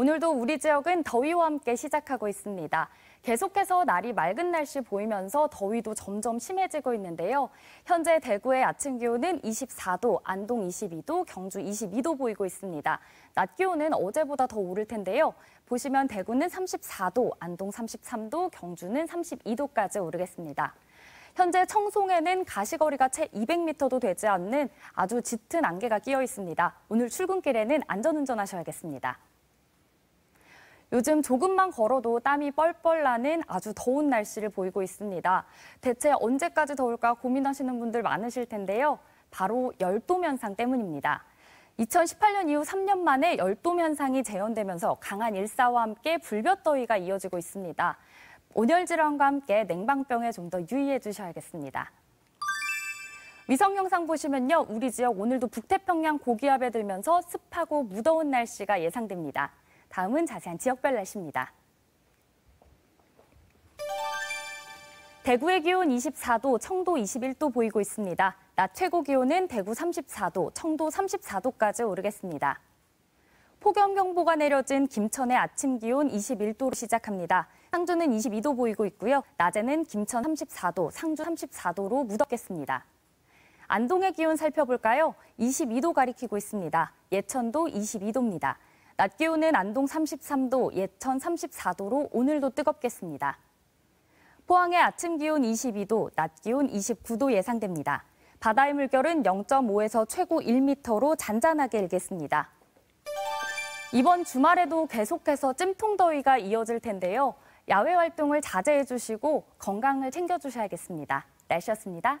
오늘도 우리 지역은 더위와 함께 시작하고 있습니다. 계속해서 날이 맑은 날씨 보이면서 더위도 점점 심해지고 있는데요. 현재 대구의 아침 기온은 24도, 안동 22도, 경주 22도 보이고 있습니다. 낮 기온은 어제보다 더 오를 텐데요. 보시면 대구는 34도, 안동 33도, 경주는 32도까지 오르겠습니다. 현재 청송에는 가시거리가 채 200m도 되지 않는 아주 짙은 안개가 끼어 있습니다. 오늘 출근길에는 안전운전하셔야겠습니다. 요즘 조금만 걸어도 땀이 뻘뻘 나는 아주 더운 날씨를 보이고 있습니다. 대체 언제까지 더울까 고민하시는 분들 많으실 텐데요. 바로 열돔 현상 때문입니다. 2018년 이후 3년 만에 열돔 현상이 재현되면서 강한 일사와 함께 불볕더위가 이어지고 있습니다. 온열 질환과 함께 냉방병에 좀 더 유의해 주셔야겠습니다. 위성 영상 보시면요. 우리 지역 오늘도 북태평양 고기압에 들면서 습하고 무더운 날씨가 예상됩니다. 다음은 자세한 지역별 날씨입니다. 대구의 기온 24도, 청도 21도 보이고 있습니다. 낮 최고 기온은 대구 34도, 청도 34도까지 오르겠습니다. 폭염경보가 내려진 김천의 아침 기온 21도로 시작합니다. 상주는 22도 보이고 있고요. 낮에는 김천 34도, 상주 34도로 무덥겠습니다. 안동의 기온 살펴볼까요? 22도 가리키고 있습니다. 예천도 22도입니다. 낮 기온은 안동 33도, 예천 34도로 오늘도 뜨겁겠습니다. 포항의 아침 기온 22도, 낮 기온 29도 예상됩니다. 바다의 물결은 0.5에서 최고 1m로 잔잔하게 일겠습니다. 이번 주말에도 계속해서 찜통더위가 이어질 텐데요. 야외 활동을 자제해 주시고 건강을 챙겨 주셔야겠습니다. 날씨였습니다.